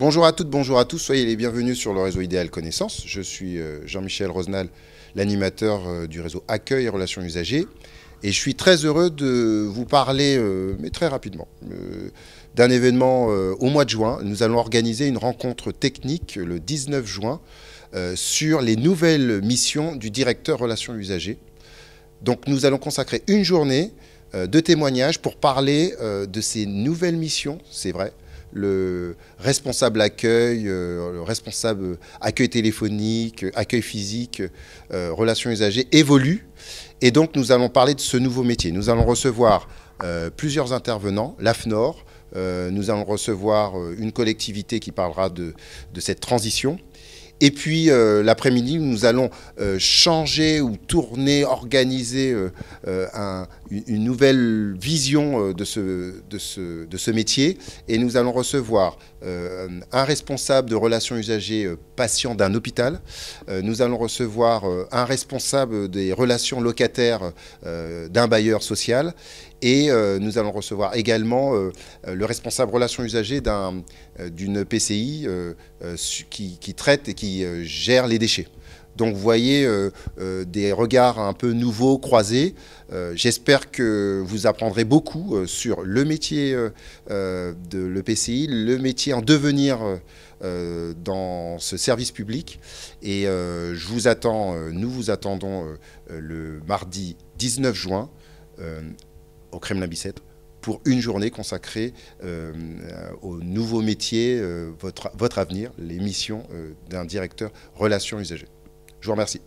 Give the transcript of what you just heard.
Bonjour à toutes, bonjour à tous, soyez les bienvenus sur le réseau Idéal Connaissance. Je suis euh, Jean-Michel Rosnal, l'animateur euh, du réseau Accueil et Relations Usagers. Et je suis très heureux de vous parler, euh, mais très rapidement, d'un événement au mois de juin. Nous allons organiser une rencontre technique le 19 juin sur les nouvelles missions du directeur Relations Usagers. Donc nous allons consacrer une journée de témoignages pour parler de ces nouvelles missions, c'est vrai, le responsable accueil, euh, le responsable accueil téléphonique, accueil physique, euh, relations usagées évolue. Et donc nous allons parler de ce nouveau métier. Nous allons recevoir euh, plusieurs intervenants, l'AFNOR, nous allons recevoir une collectivité qui parlera de, de cette transition. Et puis euh, l'après-midi, nous allons euh, changer ou tourner, organiser euh, une nouvelle vision de ce, métier. Et nous allons recevoir un responsable de relations usagers patients d'un hôpital. nous allons recevoir un responsable des relations locataires d'un bailleur social. Et nous allons recevoir également le responsable relations usagers d'une PCI qui, traite et qui euh, gère les déchets. Donc vous voyez euh, euh, des regards un peu nouveaux, croisés. J'espère que vous apprendrez beaucoup sur le métier de l'EPCI, le métier en devenir dans ce service public. Et je vous attends, nous vous attendons le mardi 19 juin au Kremlin Bicêtre pour une journée consacrée euh, au aux nouveaux métiers, euh, votre, votre avenir, les missions euh, d'un directeur relations usagers. Je vous remercie.